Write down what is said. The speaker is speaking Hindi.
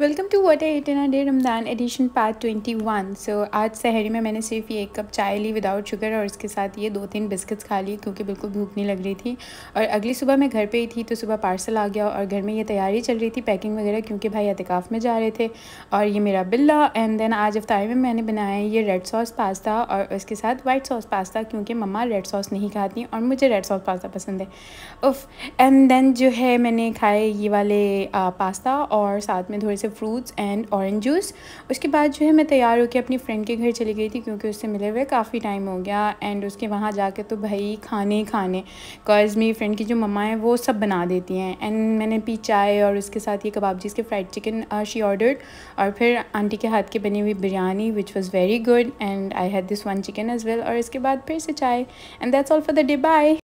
welcome to what eat in day Ramadan edition part twenty one so आज सहरी में मैंने सिर्फ ये एक कप चाय ली विदाउट शुगर और इसके साथ ये दो तीन बिस्किट्स खा लिए क्योंकि बिल्कुल भूख नहीं लग रही थी और अगली सुबह मैं घर पे ही थी तो सुबह पार्सल आ गया और घर में ये तैयारी चल रही थी पैकिंग वगैरह क्योंकि भाई अतिकाफ में जा रहे थे और ये मेरा बिल्ला एंड देन आज अफ्तारी में मैंने बनाया ये रेड सॉस पास्ता और इसके साथ वाइट सॉस पास्ता क्योंकि मम्मा रेड सॉस नहीं खाती और मुझे रेड सॉस पास्ता पसंद है उफ एंड देन जो है मैंने खाए ये वाले पास्ता और साथ में थोड़े से फ्रूट्स एंड ऑरेंज जूस उसके बाद जो है मैं तैयार होकर अपनी फ्रेंड के घर चली गई थी क्योंकि उससे मिले हुए काफ़ी टाइम हो गया एंड उसके वहाँ जाके तो भाई खाने खाने बिकॉज़ मेरी फ्रेंड की जो मम्मा है वो सब बना देती हैं एंड मैंने पी चाय और उसके साथ ये कबाब जी इसके फ्राइड चिकन शी ऑर्डर्ड और फिर आंटी के हाथ की बनी हुई biryani which was very good and I had this one chicken as well और इसके बाद फिर से चाय and that's all for the day bye